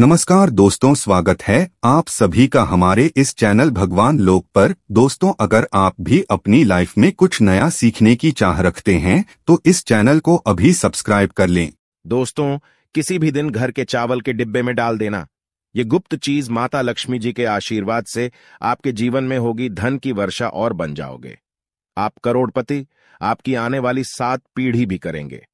नमस्कार दोस्तों स्वागत है आप सभी का हमारे इस चैनल भगवान लोक पर दोस्तों अगर आप भी अपनी लाइफ में कुछ नया सीखने की चाह रखते हैं तो इस चैनल को अभी सब्सक्राइब कर लें दोस्तों किसी भी दिन घर के चावल के डिब्बे में डाल देना ये गुप्त चीज माता लक्ष्मी जी के आशीर्वाद से आपके जीवन में होगी धन की वर्षा और बन जाओगे आप करोड़पति आपकी आने वाली सात पीढ़ी भी करेंगे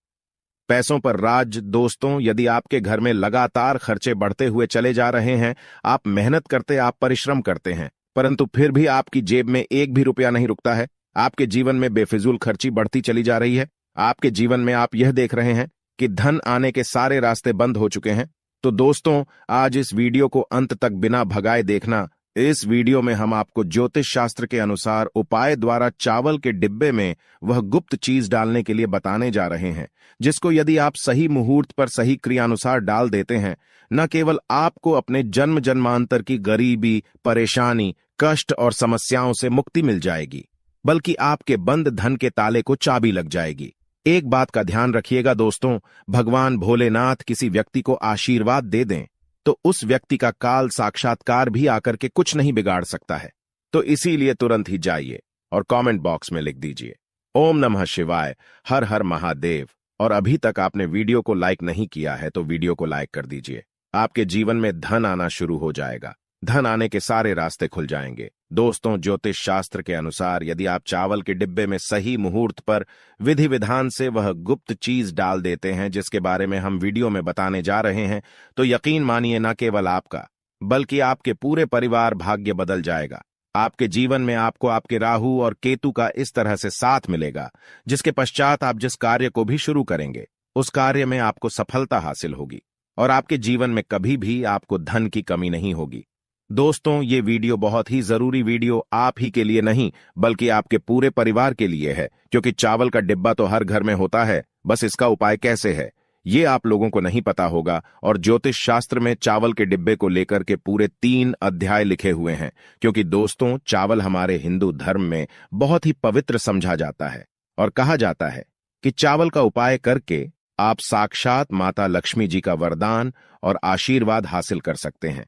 पैसों पर राज दोस्तों यदि आपके घर में लगातार खर्चे बढ़ते हुए चले जा रहे हैं आप मेहनत करते आप परिश्रम करते हैं परंतु फिर भी आपकी जेब में एक भी रुपया नहीं रुकता है आपके जीवन में बेफिजूल खर्ची बढ़ती चली जा रही है आपके जीवन में आप यह देख रहे हैं कि धन आने के सारे रास्ते बंद हो चुके हैं तो दोस्तों आज इस वीडियो को अंत तक बिना भगाए देखना इस वीडियो में हम आपको ज्योतिष शास्त्र के अनुसार उपाय द्वारा चावल के डिब्बे में वह गुप्त चीज डालने के लिए बताने जा रहे हैं जिसको यदि आप सही मुहूर्त पर सही क्रियानुसार डाल देते हैं न केवल आपको अपने जन्म जन्मांतर की गरीबी परेशानी कष्ट और समस्याओं से मुक्ति मिल जाएगी बल्कि आपके बंद धन के ताले को चाबी लग जाएगी एक बात का ध्यान रखिएगा दोस्तों भगवान भोलेनाथ किसी व्यक्ति को आशीर्वाद दे दें तो उस व्यक्ति का काल साक्षात्कार भी आकर के कुछ नहीं बिगाड़ सकता है तो इसीलिए तुरंत ही जाइए और कमेंट बॉक्स में लिख दीजिए ओम नमः शिवाय हर हर महादेव और अभी तक आपने वीडियो को लाइक नहीं किया है तो वीडियो को लाइक कर दीजिए आपके जीवन में धन आना शुरू हो जाएगा धन आने के सारे रास्ते खुल जाएंगे दोस्तों ज्योतिष शास्त्र के अनुसार यदि आप चावल के डिब्बे में सही मुहूर्त पर विधि विधान से वह गुप्त चीज डाल देते हैं जिसके बारे में हम वीडियो में बताने जा रहे हैं तो यकीन मानिए न केवल आपका बल्कि आपके पूरे परिवार भाग्य बदल जाएगा आपके जीवन में आपको आपके राहु और केतु का इस तरह से साथ मिलेगा जिसके पश्चात आप जिस कार्य को भी शुरू करेंगे उस कार्य में आपको सफलता हासिल होगी और आपके जीवन में कभी भी आपको धन की कमी नहीं होगी दोस्तों ये वीडियो बहुत ही जरूरी वीडियो आप ही के लिए नहीं बल्कि आपके पूरे परिवार के लिए है क्योंकि चावल का डिब्बा तो हर घर में होता है बस इसका उपाय कैसे है ये आप लोगों को नहीं पता होगा और ज्योतिष शास्त्र में चावल के डिब्बे को लेकर के पूरे तीन अध्याय लिखे हुए हैं क्योंकि दोस्तों चावल हमारे हिंदू धर्म में बहुत ही पवित्र समझा जाता है और कहा जाता है कि चावल का उपाय करके आप साक्षात माता लक्ष्मी जी का वरदान और आशीर्वाद हासिल कर सकते हैं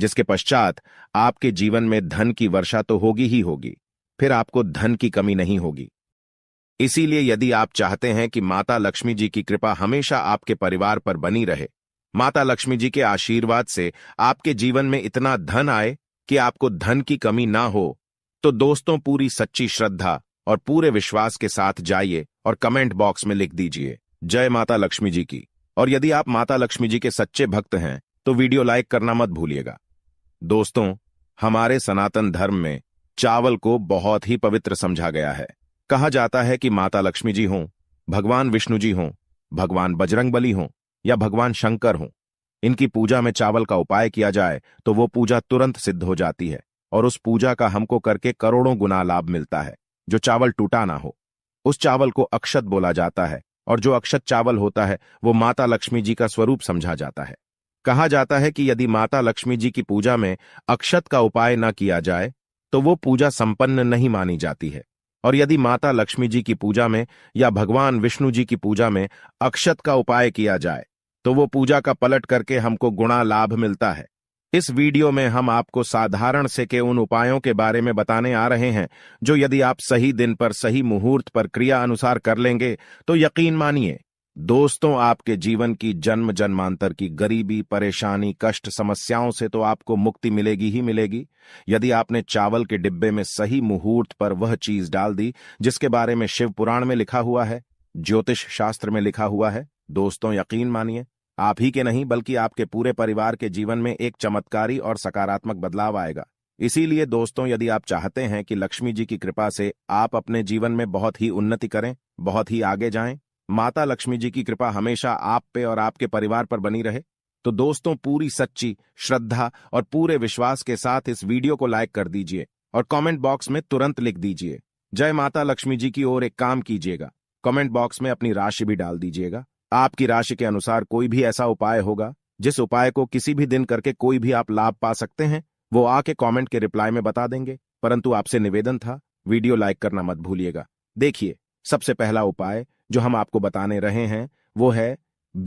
जिसके पश्चात आपके जीवन में धन की वर्षा तो होगी ही होगी फिर आपको धन की कमी नहीं होगी इसीलिए यदि आप चाहते हैं कि माता लक्ष्मी जी की कृपा हमेशा आपके परिवार पर बनी रहे माता लक्ष्मी जी के आशीर्वाद से आपके जीवन में इतना धन आए कि आपको धन की कमी ना हो तो दोस्तों पूरी सच्ची श्रद्धा और पूरे विश्वास के साथ जाइए और कमेंट बॉक्स में लिख दीजिए जय माता लक्ष्मी जी की और यदि आप माता लक्ष्मी जी के सच्चे भक्त हैं तो वीडियो लाइक करना मत भूलिएगा दोस्तों हमारे सनातन धर्म में चावल को बहुत ही पवित्र समझा गया है कहा जाता है कि माता लक्ष्मी जी हों भगवान विष्णु जी हों भगवान बजरंगबली हों या भगवान शंकर हों इनकी पूजा में चावल का उपाय किया जाए तो वो पूजा तुरंत सिद्ध हो जाती है और उस पूजा का हमको करके करोड़ों गुना लाभ मिलता है जो चावल टूटा ना हो उस चावल को अक्षत बोला जाता है और जो अक्षत चावल होता है वो माता लक्ष्मी जी का स्वरूप समझा जाता है कहा जाता है कि यदि माता लक्ष्मी जी की पूजा में अक्षत का उपाय न किया जाए तो वो पूजा संपन्न नहीं मानी जाती है और यदि माता लक्ष्मी जी की पूजा में या भगवान विष्णु जी की पूजा में अक्षत का उपाय किया जाए तो वो पूजा का पलट करके हमको गुणा लाभ मिलता है इस वीडियो में हम आपको साधारण से के उन उपायों के बारे में बताने आ रहे हैं जो यदि आप सही दिन पर सही मुहूर्त पर क्रिया अनुसार कर लेंगे तो यकीन मानिए दोस्तों आपके जीवन की जन्म जन्मांतर की गरीबी परेशानी कष्ट समस्याओं से तो आपको मुक्ति मिलेगी ही मिलेगी यदि आपने चावल के डिब्बे में सही मुहूर्त पर वह चीज डाल दी जिसके बारे में शिव पुराण में लिखा हुआ है ज्योतिष शास्त्र में लिखा हुआ है दोस्तों यकीन मानिए आप ही के नहीं बल्कि आपके पूरे परिवार के जीवन में एक चमत्कारी और सकारात्मक बदलाव आएगा इसीलिए दोस्तों यदि आप चाहते हैं कि लक्ष्मी जी की कृपा से आप अपने जीवन में बहुत ही उन्नति करें बहुत ही आगे जाएं माता लक्ष्मी जी की कृपा हमेशा आप पे और आपके परिवार पर बनी रहे तो दोस्तों पूरी सच्ची श्रद्धा और पूरे विश्वास के साथ इस वीडियो को लाइक कर दीजिए और कमेंट बॉक्स में तुरंत लिख दीजिए जय माता लक्ष्मी जी की ओर एक काम कीजिएगा कमेंट बॉक्स में अपनी राशि भी डाल दीजिएगा आपकी राशि के अनुसार कोई भी ऐसा उपाय होगा जिस उपाय को किसी भी दिन करके कोई भी आप लाभ पा सकते हैं वो आके कॉमेंट के रिप्लाई में बता देंगे परंतु आपसे निवेदन था वीडियो लाइक करना मत भूलिएगा देखिए सबसे पहला उपाय जो हम आपको बताने रहे हैं वो है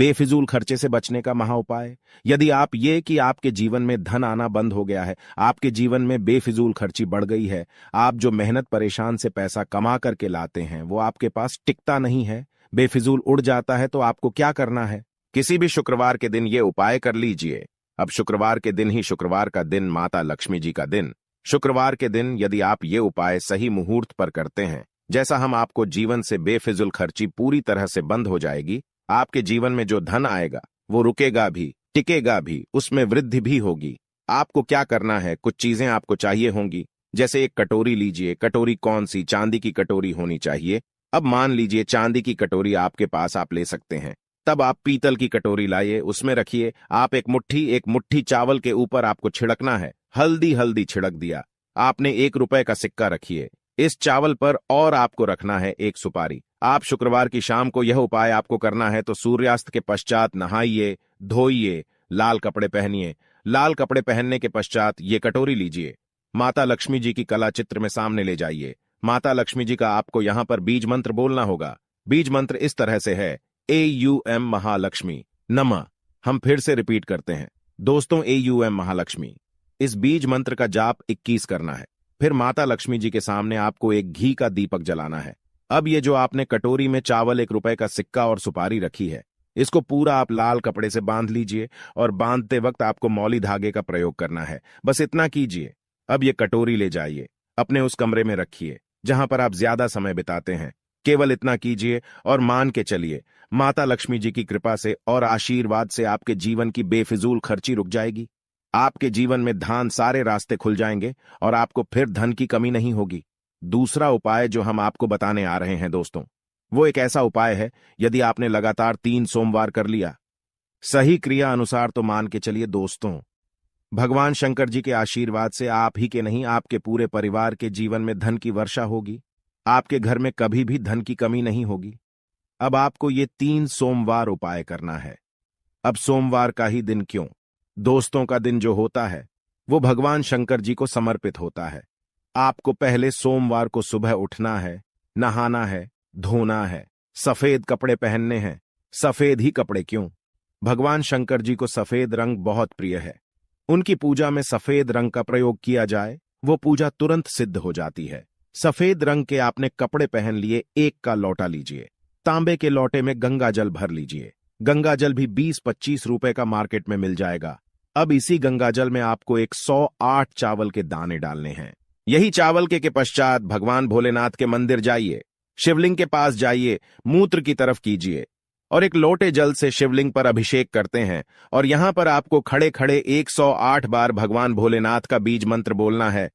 बेफिजूल खर्चे से बचने का महा उपाय यदि आप ये कि आपके जीवन में धन आना बंद हो गया है आपके जीवन में बेफिजूल खर्ची बढ़ गई है आप जो मेहनत परेशान से पैसा कमा करके लाते हैं वो आपके पास टिकता नहीं है बेफिजूल उड़ जाता है तो आपको क्या करना है किसी भी शुक्रवार के दिन ये उपाय कर लीजिए अब शुक्रवार के दिन ही शुक्रवार का दिन माता लक्ष्मी जी का दिन शुक्रवार के दिन यदि आप ये उपाय सही मुहूर्त पर करते हैं जैसा हम आपको जीवन से बेफिजुल खर्ची पूरी तरह से बंद हो जाएगी आपके जीवन में जो धन आएगा वो रुकेगा भी टिकेगा भी उसमें वृद्धि भी होगी आपको क्या करना है कुछ चीजें आपको चाहिए होंगी जैसे एक कटोरी लीजिए कटोरी कौन सी चांदी की कटोरी होनी चाहिए अब मान लीजिए चांदी की कटोरी आपके पास आप ले सकते हैं तब आप पीतल की कटोरी लाइए उसमें रखिए आप एक मुट्ठी एक मुट्ठी चावल के ऊपर आपको छिड़कना है हल्दी हल्दी छिड़क दिया आपने एक रुपए का सिक्का रखिए इस चावल पर और आपको रखना है एक सुपारी आप शुक्रवार की शाम को यह उपाय आपको करना है तो सूर्यास्त के पश्चात नहाइए धोइए लाल कपड़े पहनिए लाल कपड़े पहनने के पश्चात ये कटोरी लीजिए माता लक्ष्मी जी की कला चित्र में सामने ले जाइए माता लक्ष्मी जी का आपको यहाँ पर बीज मंत्र बोलना होगा बीज मंत्र इस तरह से है ए यू एम महालक्ष्मी नमा हम फिर से रिपीट करते हैं दोस्तों ए यू एम महालक्ष्मी इस बीज मंत्र का जाप 21 करना है फिर माता लक्ष्मी जी के सामने आपको एक घी का दीपक जलाना है अब ये जो आपने कटोरी में चावल एक रुपए का सिक्का और सुपारी रखी है इसको पूरा आप लाल कपड़े से बांध लीजिए और बांधते वक्त आपको मौली धागे का प्रयोग करना है बस इतना कीजिए अब ये कटोरी ले जाइए अपने उस कमरे में रखिए जहां पर आप ज्यादा समय बिताते हैं केवल इतना कीजिए और मान के चलिए माता लक्ष्मी जी की कृपा से और आशीर्वाद से आपके जीवन की बेफिजूल खर्ची रुक जाएगी आपके जीवन में धान सारे रास्ते खुल जाएंगे और आपको फिर धन की कमी नहीं होगी दूसरा उपाय जो हम आपको बताने आ रहे हैं दोस्तों वो एक ऐसा उपाय है यदि आपने लगातार तीन सोमवार कर लिया सही क्रिया अनुसार तो मान के चलिए दोस्तों भगवान शंकर जी के आशीर्वाद से आप ही के नहीं आपके पूरे परिवार के जीवन में धन की वर्षा होगी आपके घर में कभी भी धन की कमी नहीं होगी अब आपको ये तीन सोमवार उपाय करना है अब सोमवार का ही दिन क्यों दोस्तों का दिन जो होता है वो भगवान शंकर जी को समर्पित होता है आपको पहले सोमवार को सुबह उठना है नहाना है धोना है सफेद कपड़े पहनने हैं सफेद ही कपड़े क्यों भगवान शंकर जी को सफेद रंग बहुत प्रिय है उनकी पूजा में सफेद रंग का प्रयोग किया जाए वो पूजा तुरंत सिद्ध हो जाती है सफेद रंग के आपने कपड़े पहन लिए एक का लौटा लीजिए तांबे के लौटे में गंगा जल भर लीजिए गंगा जल भी 20-25 रुपए का मार्केट में मिल जाएगा अब इसी गंगाजल में आपको 108 चावल के दाने डालने हैं यही चावल के, के पश्चात भगवान भोलेनाथ के मंदिर जाइए शिवलिंग के पास जाइए मूत्र की तरफ कीजिए और एक लोटे जल से शिवलिंग पर अभिषेक करते हैं और यहां पर आपको खड़े खड़े 108 बार भगवान भोलेनाथ का बीज मंत्र बोलना है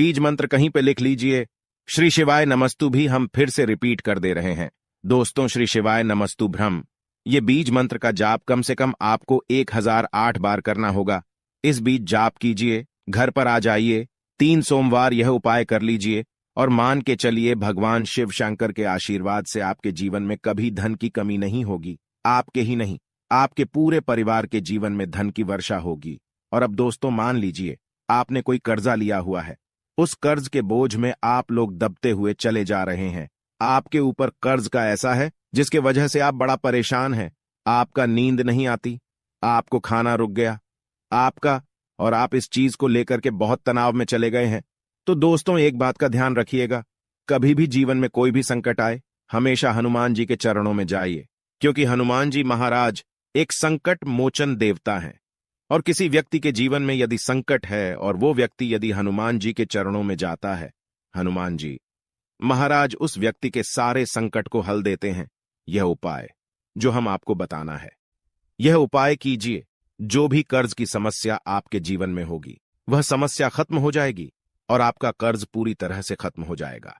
बीज मंत्र कहीं पे लिख लीजिए श्री शिवाय नमस्तु भी हम फिर से रिपीट कर दे रहे हैं दोस्तों श्री शिवाय नमस्तु भ्रम ये बीज मंत्र का जाप कम से कम आपको 1008 बार करना होगा इस बीच जाप कीजिए घर पर आ जाइए तीन सोमवार यह उपाय कर लीजिए और मान के चलिए भगवान शिव शंकर के आशीर्वाद से आपके जीवन में कभी धन की कमी नहीं होगी आपके ही नहीं आपके पूरे परिवार के जीवन में धन की वर्षा होगी और अब दोस्तों मान लीजिए आपने कोई कर्जा लिया हुआ है उस कर्ज के बोझ में आप लोग दबते हुए चले जा रहे हैं आपके ऊपर कर्ज का ऐसा है जिसके वजह से आप बड़ा परेशान हैं आपका नींद नहीं आती आपको खाना रुक गया आपका और आप इस चीज को लेकर के बहुत तनाव में चले गए हैं तो दोस्तों एक बात का ध्यान रखिएगा कभी भी जीवन में कोई भी संकट आए हमेशा हनुमान जी के चरणों में जाइए क्योंकि हनुमान जी महाराज एक संकट मोचन देवता हैं और किसी व्यक्ति के जीवन में यदि संकट है और वो व्यक्ति यदि हनुमान जी के चरणों में जाता है हनुमान जी महाराज उस व्यक्ति के सारे संकट को हल देते हैं यह उपाय जो हम आपको बताना है यह उपाय कीजिए जो भी कर्ज की समस्या आपके जीवन में होगी वह समस्या खत्म हो जाएगी और आपका कर्ज पूरी तरह से खत्म हो जाएगा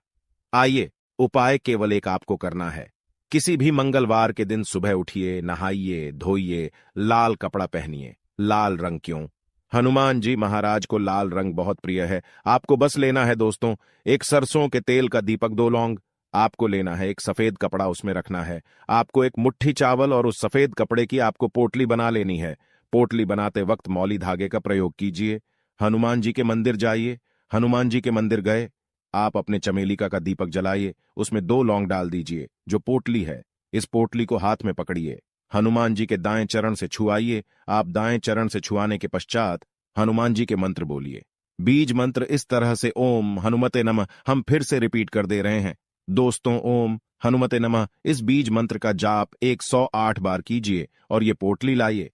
आइए उपाय केवल एक आपको करना है किसी भी मंगलवार के दिन सुबह उठिए नहाइए धोइए लाल कपड़ा पहनिए लाल रंग क्यों हनुमान जी महाराज को लाल रंग बहुत प्रिय है आपको बस लेना है दोस्तों एक सरसों के तेल का दीपक दो लौंग आपको लेना है एक सफेद कपड़ा उसमें रखना है आपको एक मुट्ठी चावल और उस सफेद कपड़े की आपको पोटली बना लेनी है पोटली बनाते वक्त मौली धागे का प्रयोग कीजिए हनुमान जी के मंदिर जाइए हनुमान जी के मंदिर गए आप अपने चमेलिका का दीपक जलाइए उसमें दो लौंग डाल दीजिए जो पोटली है इस पोटली को हाथ में पकड़िए हनुमान जी के दाएं चरण से छुआइए आप दाएं चरण से छुआने के पश्चात हनुमान जी के मंत्र बोलिए बीज मंत्र इस तरह से ओम हनुमते नम हम फिर से रिपीट कर दे रहे हैं दोस्तों ओम हनुमते नमः इस बीज मंत्र का जाप 108 बार कीजिए और ये पोटली लाइए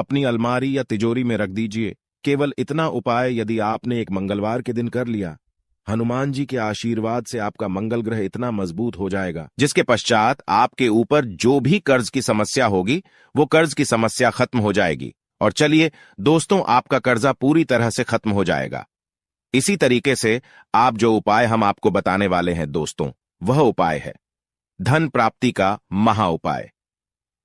अपनी अलमारी या तिजोरी में रख दीजिए केवल इतना उपाय यदि आपने एक मंगलवार के दिन कर लिया हनुमान जी के आशीर्वाद से आपका मंगल ग्रह इतना मजबूत हो जाएगा जिसके पश्चात आपके ऊपर जो भी कर्ज की समस्या होगी वो कर्ज की समस्या खत्म हो जाएगी और चलिए दोस्तों आपका कर्जा पूरी तरह से खत्म हो जाएगा इसी तरीके से आप जो उपाय हम आपको बताने वाले हैं दोस्तों वह उपाय है धन प्राप्ति का महा उपाय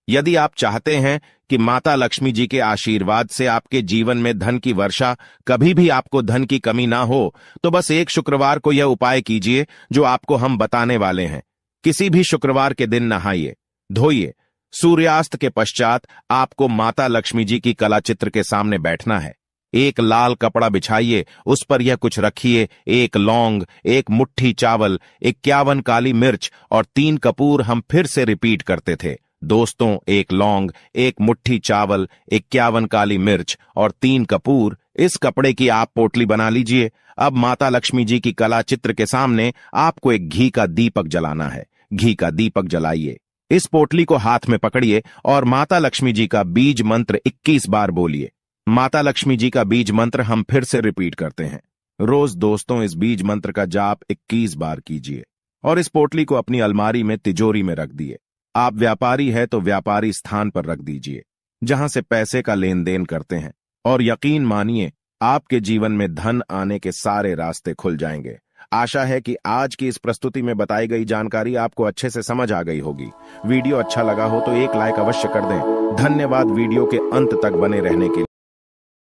यदि आप चाहते हैं कि माता लक्ष्मी जी के आशीर्वाद से आपके जीवन में धन की वर्षा कभी भी आपको धन की कमी ना हो तो बस एक शुक्रवार को यह उपाय कीजिए जो आपको हम बताने वाले हैं किसी भी शुक्रवार के दिन नहाइए धोइए सूर्यास्त के पश्चात आपको माता लक्ष्मी जी की कला चित्र के सामने बैठना है एक लाल कपड़ा बिछाइए उस पर यह कुछ रखिए एक लौंग एक मुट्ठी चावल इक्यावन काली मिर्च और तीन कपूर हम फिर से रिपीट करते थे दोस्तों एक लौंग एक मुट्ठी चावल इक्यावन काली मिर्च और तीन कपूर इस कपड़े की आप पोटली बना लीजिए अब माता लक्ष्मी जी की कला चित्र के सामने आपको एक घी का दीपक जलाना है घी का दीपक जलाइए इस पोटली को हाथ में पकड़िए और माता लक्ष्मी जी का बीज मंत्र 21 बार बोलिए माता लक्ष्मी जी का बीज मंत्र हम फिर से रिपीट करते हैं रोज दोस्तों इस बीज मंत्र का जाप 21 बार कीजिए और इस पोटली को अपनी अलमारी में तिजोरी में रख दिए आप व्यापारी है तो व्यापारी स्थान पर रख दीजिए जहां से पैसे का लेन देन करते हैं और यकीन मानिए आपके जीवन में धन आने के सारे रास्ते खुल जाएंगे आशा है कि आज की इस प्रस्तुति में बताई गई जानकारी आपको अच्छे से समझ आ गई होगी वीडियो अच्छा लगा हो तो एक लाइक अवश्य कर दें धन्यवाद वीडियो के अंत तक बने रहने के लिए